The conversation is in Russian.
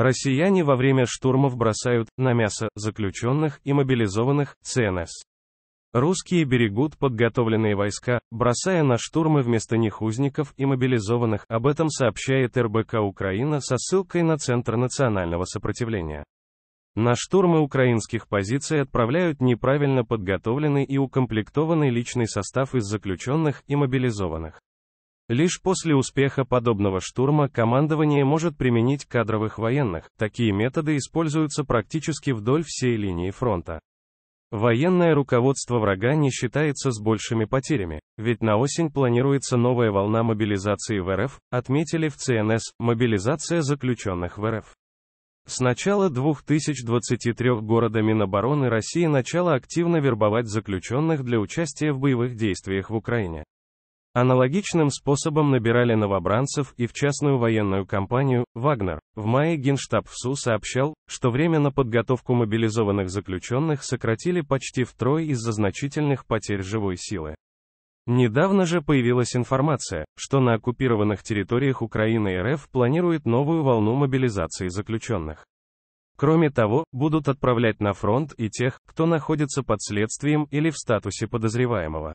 Россияне во время штурмов бросают на мясо заключенных и мобилизованных ЦНС. Русские берегут подготовленные войска, бросая на штурмы вместо них узников и мобилизованных, об этом сообщает РБК Украина со ссылкой на Центр национального сопротивления. На штурмы украинских позиций отправляют неправильно подготовленный и укомплектованный личный состав из заключенных и мобилизованных. Лишь после успеха подобного штурма командование может применить кадровых военных. Такие методы используются практически вдоль всей линии фронта. Военное руководство врага не считается с большими потерями, ведь на осень планируется новая волна мобилизации в РФ, отметили в ЦНС, мобилизация заключенных в РФ. С начала 2023 года Минобороны России начала активно вербовать заключенных для участия в боевых действиях в Украине. Аналогичным способом набирали новобранцев и в частную военную компанию «Вагнер». В мае Генштаб ВСУ сообщал, что время на подготовку мобилизованных заключенных сократили почти втрое из-за значительных потерь живой силы. Недавно же появилась информация, что на оккупированных территориях Украины РФ планирует новую волну мобилизации заключенных. Кроме того, будут отправлять на фронт и тех, кто находится под следствием или в статусе подозреваемого.